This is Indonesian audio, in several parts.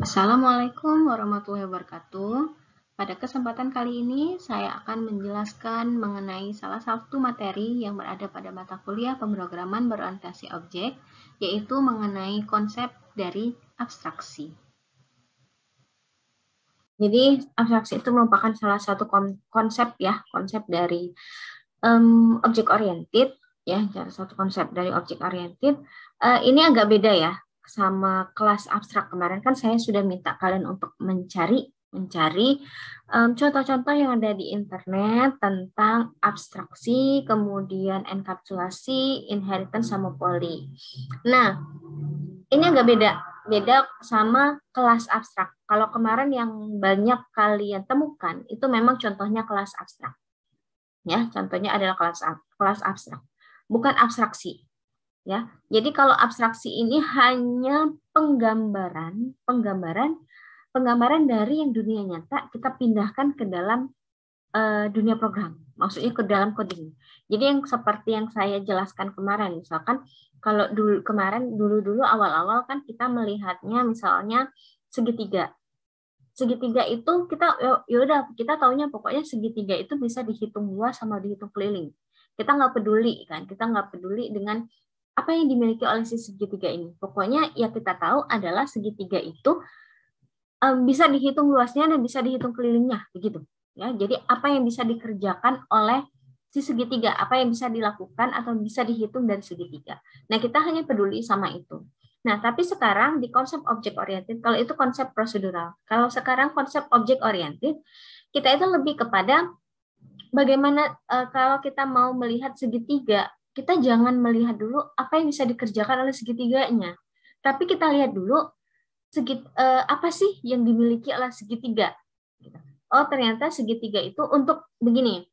Assalamualaikum warahmatullahi wabarakatuh. Pada kesempatan kali ini, saya akan menjelaskan mengenai salah satu materi yang berada pada mata kuliah pemrograman berorientasi objek, yaitu mengenai konsep dari abstraksi. Jadi, abstraksi itu merupakan salah satu konsep ya, konsep dari um, objek oriented ya, salah satu konsep dari objek oriented. Uh, ini agak beda ya sama kelas abstrak kemarin kan saya sudah minta kalian untuk mencari mencari contoh mmm, contoh-contoh yang ada di internet tentang abstraksi, kemudian enkapsulasi, inheritance sama poli. Nah, ini agak beda beda sama kelas abstrak. Kalau kemarin yang banyak kalian temukan itu memang contohnya kelas abstrak. Ya, contohnya adalah kelas kelas abstrak. Bukan abstraksi ya. Jadi kalau abstraksi ini hanya penggambaran, penggambaran, penggambaran dari yang dunia nyata kita pindahkan ke dalam uh, dunia program. Maksudnya ke dalam coding. Jadi yang seperti yang saya jelaskan kemarin, misalkan kalau dulu kemarin dulu-dulu awal-awal kan kita melihatnya misalnya segitiga. Segitiga itu kita yaudah ya kita taunya pokoknya segitiga itu bisa dihitung luas sama dihitung keliling. Kita nggak peduli kan, kita nggak peduli dengan apa yang dimiliki oleh si segitiga ini. Pokoknya ya kita tahu adalah segitiga itu um, bisa dihitung luasnya dan bisa dihitung kelilingnya begitu. Ya, jadi apa yang bisa dikerjakan oleh si segitiga, apa yang bisa dilakukan atau bisa dihitung dari segitiga. Nah, kita hanya peduli sama itu. Nah, tapi sekarang di konsep objek oriented, kalau itu konsep prosedural. Kalau sekarang konsep objek oriented, kita itu lebih kepada bagaimana uh, kalau kita mau melihat segitiga kita jangan melihat dulu apa yang bisa dikerjakan oleh segitiganya, tapi kita lihat dulu segit eh, apa sih yang dimiliki oleh segitiga. Oh ternyata segitiga itu untuk begini,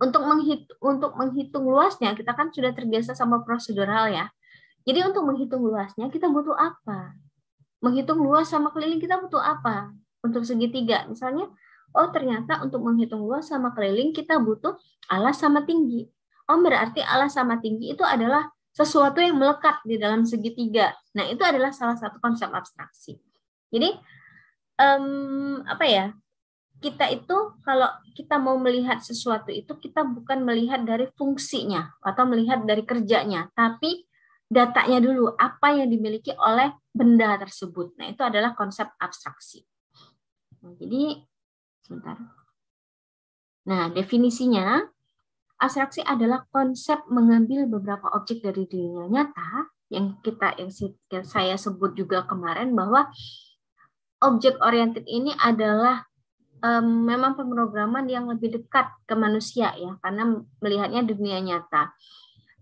untuk menghitung, untuk menghitung luasnya kita kan sudah terbiasa sama prosedural ya. Jadi untuk menghitung luasnya kita butuh apa? Menghitung luas sama keliling kita butuh apa? Untuk segitiga misalnya, oh ternyata untuk menghitung luas sama keliling kita butuh alas sama tinggi. Om oh, berarti Allah sama tinggi itu adalah sesuatu yang melekat di dalam segitiga. Nah, itu adalah salah satu konsep abstraksi. Jadi, um, apa ya, kita itu kalau kita mau melihat sesuatu itu, kita bukan melihat dari fungsinya atau melihat dari kerjanya, tapi datanya dulu, apa yang dimiliki oleh benda tersebut. Nah, itu adalah konsep abstraksi. Nah, jadi, sebentar. Nah, definisinya, Abstraksi adalah konsep mengambil beberapa objek dari dunia nyata yang kita yang saya sebut juga kemarin bahwa objek oriented ini adalah um, memang pemrograman yang lebih dekat ke manusia ya karena melihatnya dunia nyata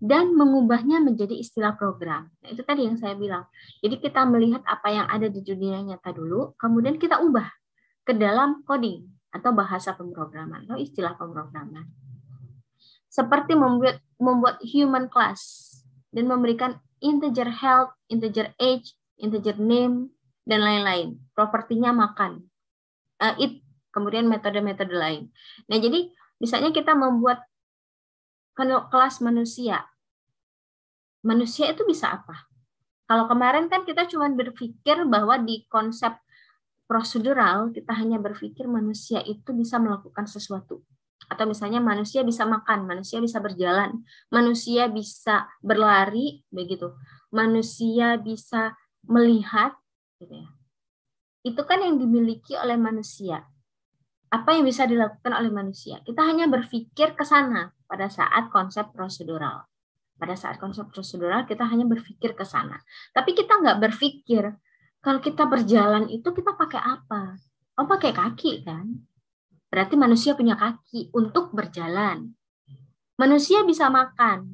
dan mengubahnya menjadi istilah program. Nah, itu tadi yang saya bilang. Jadi kita melihat apa yang ada di dunia nyata dulu, kemudian kita ubah ke dalam coding atau bahasa pemrograman atau istilah pemrograman seperti membuat membuat human class dan memberikan integer health, integer age, integer name, dan lain-lain. Propertinya makan. Uh, it, kemudian metode-metode lain. Nah, jadi misalnya kita membuat kelas manusia. Manusia itu bisa apa? Kalau kemarin kan kita cuma berpikir bahwa di konsep prosedural kita hanya berpikir manusia itu bisa melakukan sesuatu atau misalnya manusia bisa makan, manusia bisa berjalan, manusia bisa berlari begitu. Manusia bisa melihat gitu ya. Itu kan yang dimiliki oleh manusia. Apa yang bisa dilakukan oleh manusia? Kita hanya berpikir ke sana pada saat konsep prosedural. Pada saat konsep prosedural kita hanya berpikir ke sana. Tapi kita nggak berpikir kalau kita berjalan itu kita pakai apa? Oh pakai kaki kan? Berarti manusia punya kaki untuk berjalan. Manusia bisa makan.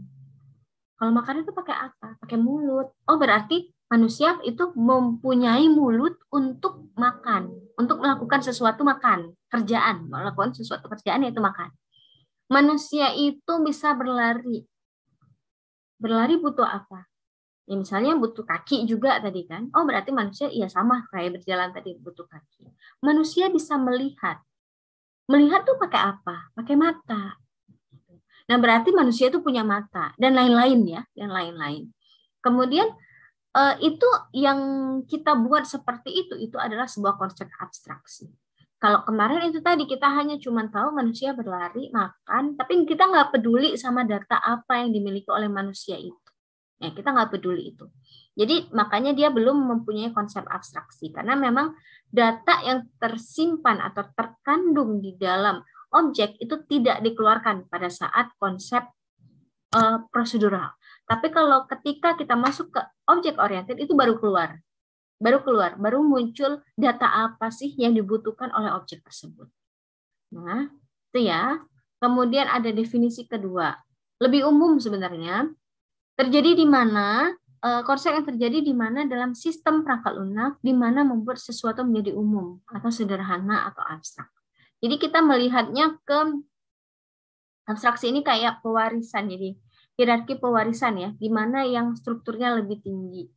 Kalau makan itu pakai apa? Pakai mulut. Oh, berarti manusia itu mempunyai mulut untuk makan, untuk melakukan sesuatu makan, kerjaan, melakukan sesuatu kerjaan yaitu makan. Manusia itu bisa berlari. Berlari butuh apa? Ya misalnya butuh kaki juga tadi kan. Oh, berarti manusia ya sama kayak berjalan tadi butuh kaki. Manusia bisa melihat Melihat tuh pakai apa? Pakai mata. Nah, berarti manusia itu punya mata dan lain-lain ya, dan lain-lain. Kemudian eh, itu yang kita buat seperti itu itu adalah sebuah konsep abstraksi. Kalau kemarin itu tadi kita hanya cuma tahu manusia berlari, makan, tapi kita nggak peduli sama data apa yang dimiliki oleh manusia itu. Ya, kita nggak peduli itu. Jadi makanya dia belum mempunyai konsep abstraksi karena memang data yang tersimpan atau terkandung di dalam objek itu tidak dikeluarkan pada saat konsep uh, prosedural. Tapi kalau ketika kita masuk ke objek oriented itu baru keluar. Baru keluar, baru muncul data apa sih yang dibutuhkan oleh objek tersebut. Nah, itu ya. Kemudian ada definisi kedua. Lebih umum sebenarnya, Terjadi di mana? Eh, konsep yang terjadi di mana dalam sistem perangkat lunak, di mana membuat sesuatu menjadi umum atau sederhana atau abstrak. Jadi kita melihatnya ke abstraksi ini kayak pewarisan, jadi hierarki pewarisan ya, di mana yang strukturnya lebih tinggi.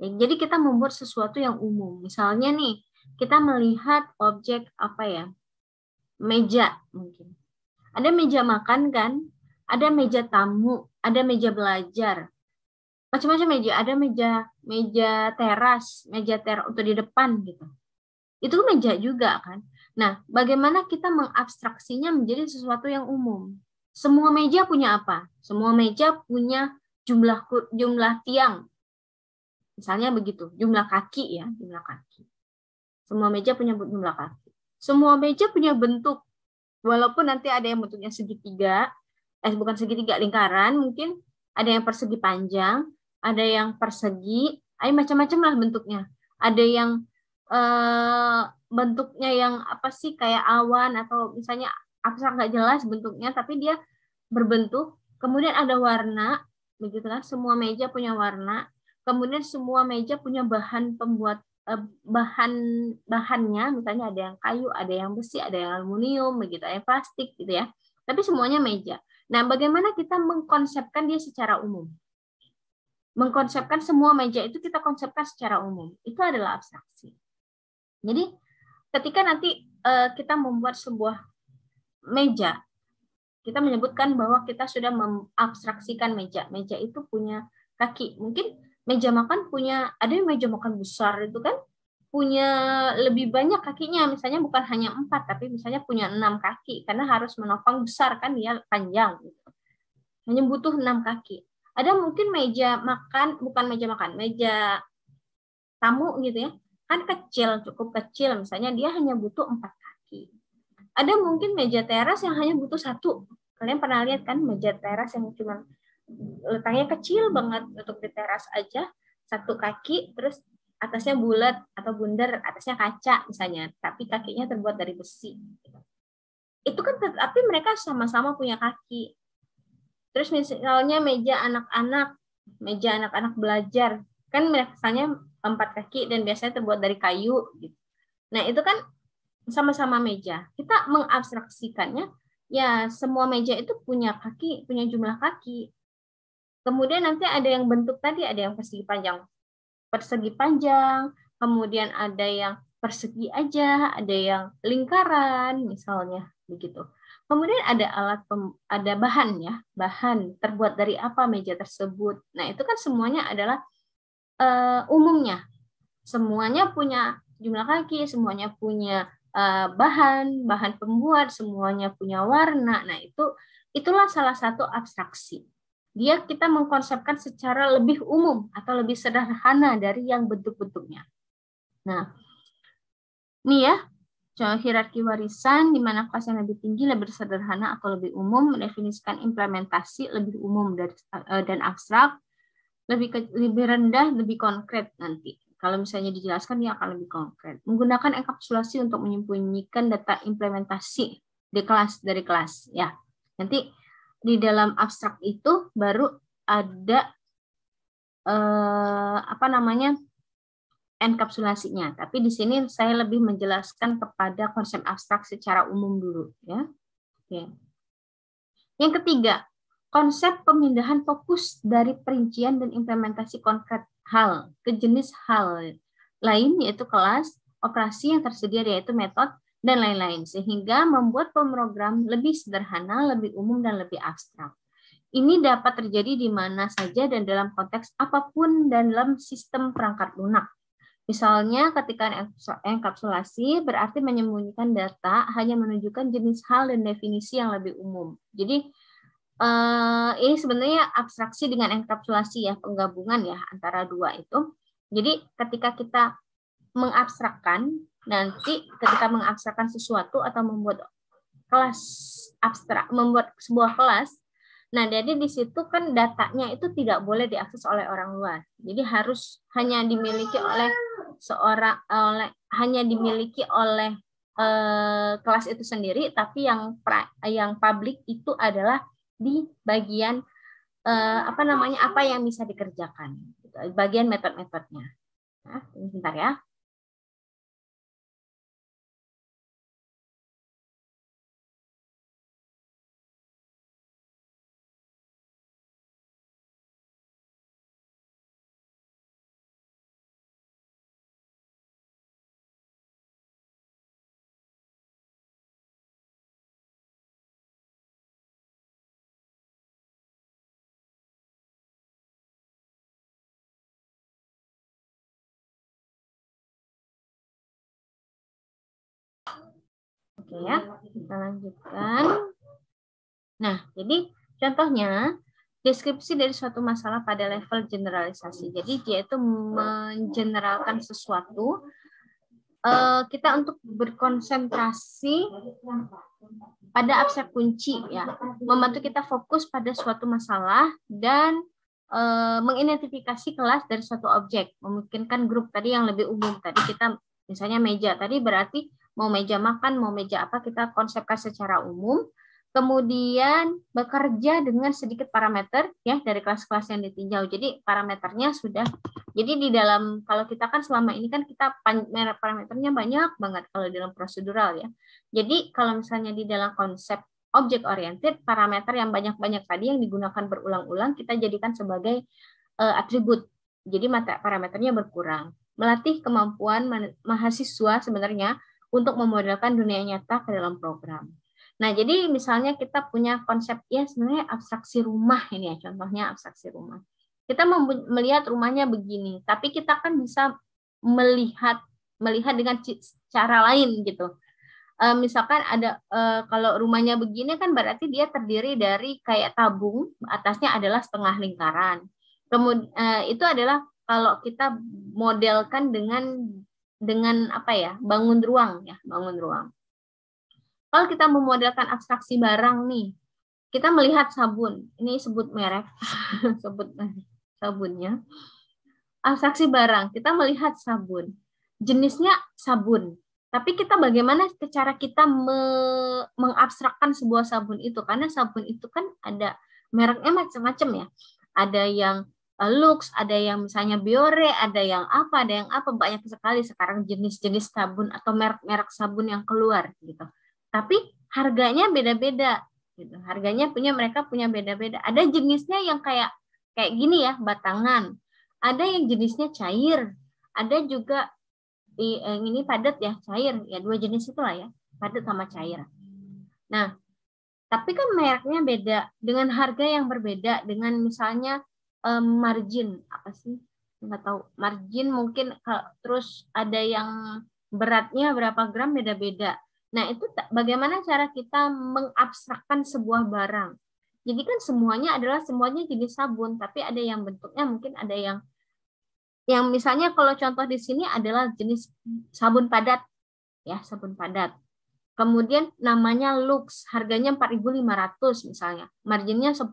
Ya, jadi kita membuat sesuatu yang umum. Misalnya nih, kita melihat objek apa ya, meja mungkin. Ada meja makan kan, ada meja tamu, ada meja belajar, macam-macam meja, ada meja meja teras, meja ter untuk di depan gitu. Itu meja juga kan. Nah, bagaimana kita mengabstraksinya menjadi sesuatu yang umum? Semua meja punya apa? Semua meja punya jumlah jumlah tiang. Misalnya begitu, jumlah kaki ya, jumlah kaki. Semua meja punya jumlah kaki. Semua meja punya bentuk. Walaupun nanti ada yang bentuknya segitiga, eh bukan segitiga lingkaran mungkin ada yang persegi panjang ada yang persegi ay macam-macam lah bentuknya ada yang eh, bentuknya yang apa sih kayak awan atau misalnya apa sih nggak jelas bentuknya tapi dia berbentuk kemudian ada warna begitu kan semua meja punya warna kemudian semua meja punya bahan pembuat eh, bahan bahannya misalnya ada yang kayu ada yang besi ada yang aluminium begitu ada yang plastik gitu ya tapi semuanya meja Nah, bagaimana kita mengkonsepkan dia secara umum? Mengkonsepkan semua meja itu kita konsepkan secara umum. Itu adalah abstraksi. Jadi, ketika nanti eh, kita membuat sebuah meja, kita menyebutkan bahwa kita sudah mengabstraksikan meja. Meja itu punya kaki. Mungkin meja makan punya, ada yang meja makan besar itu kan, punya lebih banyak kakinya, misalnya bukan hanya empat, tapi misalnya punya enam kaki, karena harus menopang besar kan dia panjang. Gitu. Hanya butuh enam kaki. Ada mungkin meja makan, bukan meja makan, meja tamu gitu ya, kan kecil, cukup kecil, misalnya dia hanya butuh empat kaki. Ada mungkin meja teras yang hanya butuh satu. Kalian pernah lihat kan meja teras yang cuma letaknya kecil banget untuk di teras aja, satu kaki, terus atasnya bulat atau bundar, atasnya kaca misalnya, tapi kakinya terbuat dari besi. Itu kan tapi mereka sama-sama punya kaki. Terus misalnya meja anak-anak, meja anak-anak belajar, kan misalnya empat kaki dan biasanya terbuat dari kayu gitu. Nah, itu kan sama-sama meja. Kita mengabstraksikannya ya semua meja itu punya kaki, punya jumlah kaki. Kemudian nanti ada yang bentuk tadi, ada yang persegi panjang persegi panjang, kemudian ada yang persegi aja, ada yang lingkaran misalnya begitu. Kemudian ada alat pem, ada bahan ya, bahan terbuat dari apa meja tersebut. Nah, itu kan semuanya adalah uh, umumnya. Semuanya punya jumlah kaki, semuanya punya uh, bahan, bahan pembuat, semuanya punya warna. Nah, itu itulah salah satu abstraksi dia kita mengkonsepkan secara lebih umum atau lebih sederhana dari yang bentuk-bentuknya. Nah, ini ya, contoh hierarki warisan di mana kelas yang lebih tinggi lebih sederhana atau lebih umum mendefinisikan implementasi lebih umum dari, eh, dan abstrak, lebih ke, lebih rendah, lebih konkret nanti. Kalau misalnya dijelaskan dia akan lebih konkret. Menggunakan enkapsulasi untuk menyembunyikan data implementasi di kelas dari kelas ya. Nanti di dalam abstrak itu baru ada eh, apa namanya enkapsulasinya. Tapi di sini saya lebih menjelaskan kepada konsep abstrak secara umum dulu, ya. Oke. Yang ketiga, konsep pemindahan fokus dari perincian dan implementasi konkret hal ke jenis hal lain yaitu kelas, operasi yang tersedia yaitu metode, dan lain-lain, sehingga membuat pemrogram lebih sederhana, lebih umum, dan lebih abstrak. Ini dapat terjadi di mana saja dan dalam konteks apapun dan dalam sistem perangkat lunak. Misalnya ketika enkapsulasi berarti menyembunyikan data hanya menunjukkan jenis hal dan definisi yang lebih umum. Jadi eh, ini sebenarnya abstraksi dengan enkapsulasi ya, penggabungan ya antara dua itu. Jadi ketika kita mengabstrakkan nanti ketika mengaksakan sesuatu atau membuat kelas abstrak, membuat sebuah kelas, nah jadi di situ kan datanya itu tidak boleh diakses oleh orang luar. Jadi harus hanya dimiliki oleh seorang oleh hanya dimiliki oleh eh, kelas itu sendiri, tapi yang pra, yang publik itu adalah di bagian eh, apa namanya apa yang bisa dikerjakan, bagian metode-metodenya. Nah, sebentar ya. Oke ya, kita lanjutkan. Nah, jadi contohnya deskripsi dari suatu masalah pada level generalisasi. Jadi dia itu mengeneralkan sesuatu. Eh, kita untuk berkonsentrasi pada abstrak kunci ya, membantu kita fokus pada suatu masalah dan eh, mengidentifikasi kelas dari suatu objek, memungkinkan grup tadi yang lebih umum tadi kita misalnya meja tadi berarti mau meja makan, mau meja apa, kita konsepkan secara umum. Kemudian bekerja dengan sedikit parameter ya dari kelas-kelas yang ditinjau. Jadi parameternya sudah. Jadi di dalam kalau kita kan selama ini kan kita parameternya banyak banget kalau dalam prosedural ya. Jadi kalau misalnya di dalam konsep objek oriented parameter yang banyak-banyak tadi yang digunakan berulang-ulang kita jadikan sebagai uh, atribut. Jadi mata parameternya berkurang. Melatih kemampuan mahasiswa sebenarnya untuk memodelkan dunia nyata ke dalam program. Nah, jadi misalnya kita punya konsep ya sebenarnya abstraksi rumah ini ya, contohnya abstraksi rumah. Kita melihat rumahnya begini, tapi kita kan bisa melihat melihat dengan cara lain gitu. E, misalkan ada e, kalau rumahnya begini kan berarti dia terdiri dari kayak tabung, atasnya adalah setengah lingkaran. Kemudian e, itu adalah kalau kita modelkan dengan dengan apa ya bangun ruang ya bangun ruang kalau kita memodelkan abstraksi barang nih kita melihat sabun ini sebut merek sebut sabunnya abstraksi barang kita melihat sabun jenisnya sabun tapi kita bagaimana cara kita me mengabstrakkan sebuah sabun itu karena sabun itu kan ada mereknya macam-macam ya ada yang Eh, Lux, ada yang misalnya Biore, ada yang apa, ada yang apa, banyak sekali sekarang jenis-jenis sabun atau merek-merek sabun yang keluar gitu. Tapi harganya beda-beda gitu. Harganya punya mereka punya beda-beda. Ada jenisnya yang kayak kayak gini ya, batangan. Ada yang jenisnya cair, ada juga eh, yang ini padat ya, cair. Ya dua jenis itulah ya, padat sama cair. Nah, tapi kan mereknya beda dengan harga yang berbeda dengan misalnya um, margin apa sih? Nggak tahu. Margin mungkin terus ada yang beratnya berapa gram beda-beda. Nah, itu bagaimana cara kita mengabstrakkan sebuah barang. Jadi kan semuanya adalah semuanya jenis sabun, tapi ada yang bentuknya mungkin ada yang yang misalnya kalau contoh di sini adalah jenis sabun padat. Ya, sabun padat. Kemudian namanya Lux, harganya 4.500 misalnya, marginnya 10%.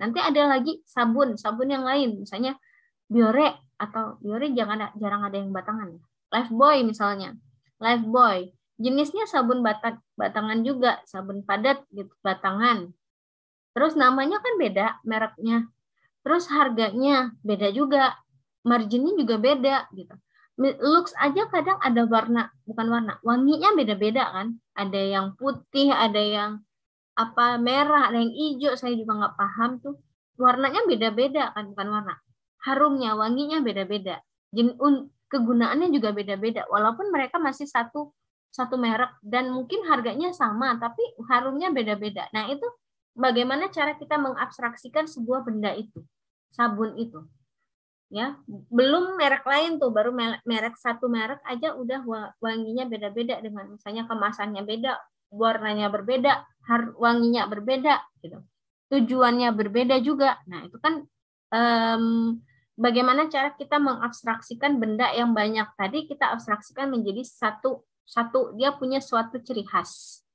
Nanti ada lagi sabun, sabun yang lain, misalnya Biore atau Biore jangan ada, jarang ada yang batangan. life boy misalnya, life boy Jenisnya sabun batang, batangan juga, sabun padat gitu, batangan. Terus namanya kan beda mereknya. Terus harganya beda juga, marginnya juga beda gitu looks aja kadang ada warna bukan warna wanginya beda-beda kan ada yang putih ada yang apa merah ada yang hijau saya juga nggak paham tuh warnanya beda-beda kan bukan warna harumnya wanginya beda-beda Jenun, kegunaannya juga beda-beda walaupun mereka masih satu satu merek dan mungkin harganya sama tapi harumnya beda-beda nah itu bagaimana cara kita mengabstraksikan sebuah benda itu sabun itu ya belum merek lain tuh baru merek satu merek aja udah wanginya beda-beda dengan misalnya kemasannya beda warnanya berbeda wanginya berbeda gitu tujuannya berbeda juga nah itu kan um, bagaimana cara kita mengabstraksikan benda yang banyak tadi kita abstraksikan menjadi satu satu dia punya suatu ciri khas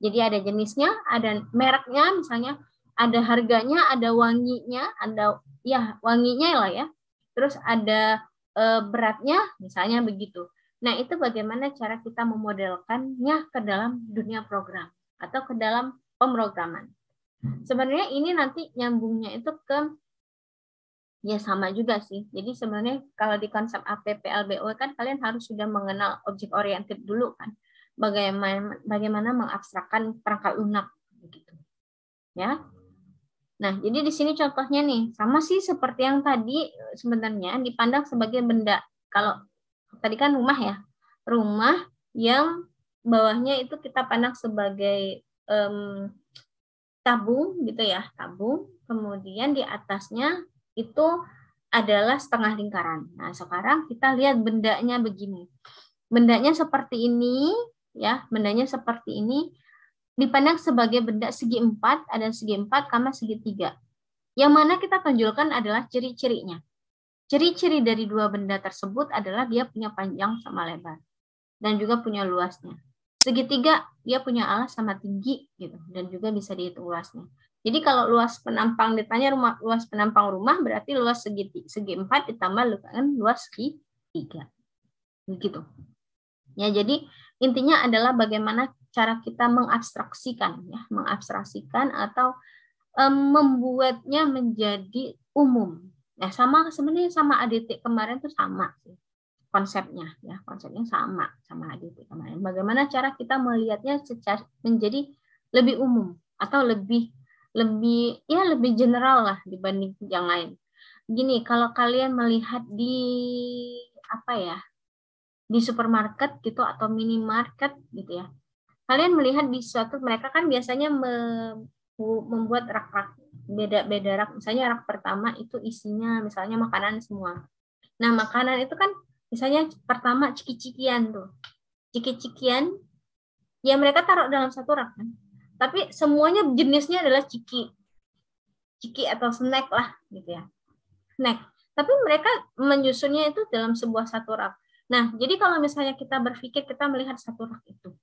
jadi ada jenisnya ada mereknya misalnya ada harganya ada wanginya ada ya wanginya lah ya terus ada e, beratnya misalnya begitu. Nah, itu bagaimana cara kita memodelkannya ke dalam dunia program atau ke dalam pemrograman. Sebenarnya ini nanti nyambungnya itu ke ya sama juga sih. Jadi sebenarnya kalau di konsep APPLBO kan kalian harus sudah mengenal objek oriented dulu kan. Bagaimana bagaimana mengabstrakkan perangkat lunak begitu. Ya. Nah, jadi di sini contohnya nih, sama sih seperti yang tadi eh, sebenarnya dipandang sebagai benda. Kalau tadi kan rumah ya, rumah yang bawahnya itu kita pandang sebagai um, tabung gitu ya, tabung. Kemudian di atasnya itu adalah setengah lingkaran. Nah, sekarang kita lihat bendanya begini. Bendanya seperti ini, ya, bendanya seperti ini dipandang sebagai benda segi empat, ada segi empat, kama segi tiga. Yang mana kita tonjolkan adalah ciri-cirinya. Ciri-ciri dari dua benda tersebut adalah dia punya panjang sama lebar. Dan juga punya luasnya. Segitiga, dia punya alas sama tinggi. gitu Dan juga bisa dihitung luasnya. Jadi kalau luas penampang ditanya rumah, luas penampang rumah berarti luas segi, segi empat ditambah dengan luas segi tiga. Begitu. Ya, jadi intinya adalah bagaimana cara kita mengabstraksikan ya mengabstraksikan atau um, membuatnya menjadi umum nah sama sebenarnya sama ADT kemarin tuh sama sih konsepnya ya konsepnya sama sama ADT kemarin bagaimana cara kita melihatnya secara menjadi lebih umum atau lebih lebih ya lebih general lah dibanding yang lain gini kalau kalian melihat di apa ya di supermarket gitu atau minimarket gitu ya kalian melihat di suatu mereka kan biasanya membuat rak-rak beda-beda rak misalnya rak pertama itu isinya misalnya makanan semua nah makanan itu kan misalnya pertama ciki-cikian tuh ciki-cikian ya mereka taruh dalam satu rak kan tapi semuanya jenisnya adalah ciki ciki atau snack lah gitu ya snack tapi mereka menyusunnya itu dalam sebuah satu rak nah jadi kalau misalnya kita berpikir kita melihat satu rak itu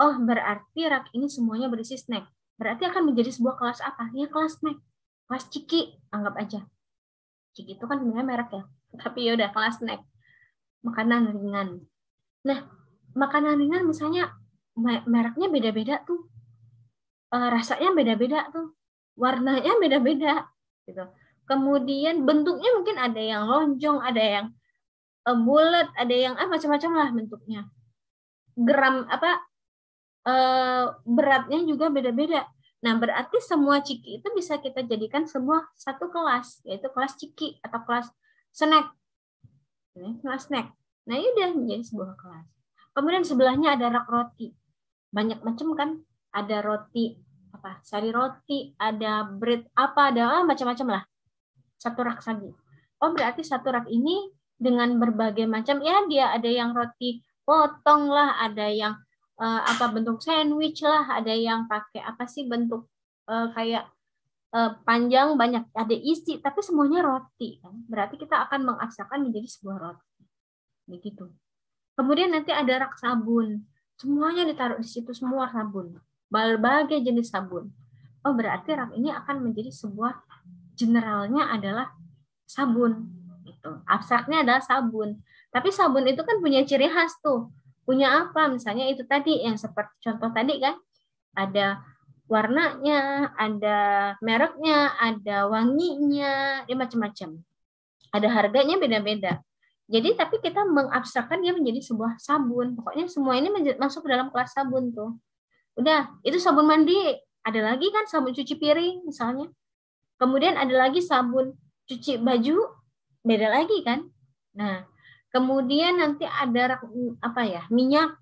oh berarti rak ini semuanya berisi snack. Berarti akan menjadi sebuah kelas apa? Ya kelas snack. Kelas ciki, anggap aja. Ciki itu kan sebenarnya merek ya. Tapi ya udah kelas snack. Makanan ringan. Nah, makanan ringan misalnya mereknya beda-beda tuh. E, rasanya beda-beda tuh. Warnanya beda-beda gitu. Kemudian bentuknya mungkin ada yang lonjong, ada yang eh, bulat, ada yang ah macam-macam lah bentuknya. Gram apa Eh, beratnya juga beda-beda. Nah, berarti semua ciki itu bisa kita jadikan semua satu kelas, yaitu kelas ciki atau kelas snack. Ini kelas snack. Nah, udah menjadi sebuah kelas. Kemudian sebelahnya ada rak roti. Banyak macam kan? Ada roti apa? Sari roti, ada bread apa, ada ah, macam-macam lah. Satu rak lagi. Oh, berarti satu rak ini dengan berbagai macam ya dia ada yang roti potong lah, ada yang uh, apa bentuk sandwich lah, ada yang pakai apa sih bentuk uh, kayak uh, panjang banyak ada isi, tapi semuanya roti kan. Berarti kita akan mengaksakan menjadi sebuah roti. Begitu. Kemudian nanti ada rak sabun. Semuanya ditaruh di situ semua sabun. Berbagai jenis sabun. Oh, berarti rak ini akan menjadi sebuah generalnya adalah sabun gitu. Abstraknya adalah sabun. Tapi sabun itu kan punya ciri khas tuh punya apa misalnya itu tadi yang seperti contoh tadi kan ada warnanya ada mereknya ada wanginya dia ya macam-macam ada harganya beda-beda jadi tapi kita mengabstrakkan dia menjadi sebuah sabun pokoknya semua ini masuk ke dalam kelas sabun tuh udah itu sabun mandi ada lagi kan sabun cuci piring misalnya kemudian ada lagi sabun cuci baju beda lagi kan nah Kemudian nanti ada apa ya minyak,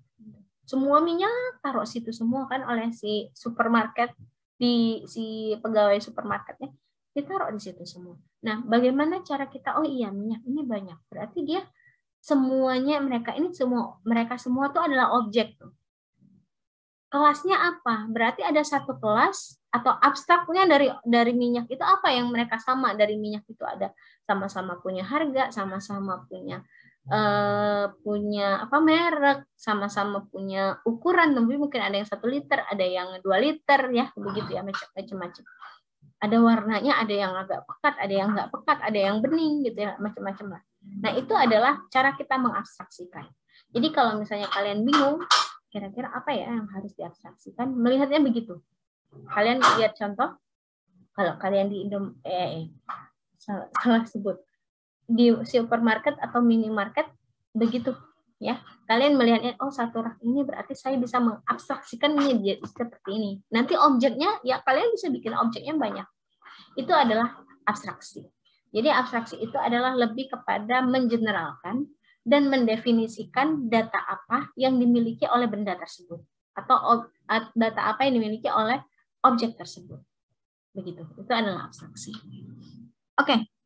semua minyak taruh situ semua kan oleh si supermarket di si pegawai supermarketnya kita taruh di situ semua. Nah, bagaimana cara kita? Oh iya, minyak ini banyak. Berarti dia semuanya mereka ini semua mereka semua tuh adalah objek tuh. Kelasnya apa? Berarti ada satu kelas atau abstraknya dari dari minyak itu apa yang mereka sama dari minyak itu ada sama-sama punya harga, sama-sama punya Eh, punya apa merek, sama-sama punya ukuran, tapi mungkin ada yang satu liter, ada yang dua liter, ya begitu ya macam-macam. Ada warnanya, ada yang agak pekat, ada yang nggak pekat, ada yang bening gitu ya macam-macam lah. Nah itu adalah cara kita mengabstraksikan. Jadi kalau misalnya kalian bingung, kira-kira apa ya yang harus diabstraksikan? Melihatnya begitu. Kalian lihat contoh, kalau kalian di Indo eh, eh salah, salah sebut di supermarket atau minimarket begitu ya kalian melihatnya oh satu rak ini berarti saya bisa mengabstraksikan ini seperti ini nanti objeknya ya kalian bisa bikin objeknya banyak itu adalah abstraksi jadi abstraksi itu adalah lebih kepada mengeneralkan dan mendefinisikan data apa yang dimiliki oleh benda tersebut atau data apa yang dimiliki oleh objek tersebut begitu itu adalah abstraksi oke okay.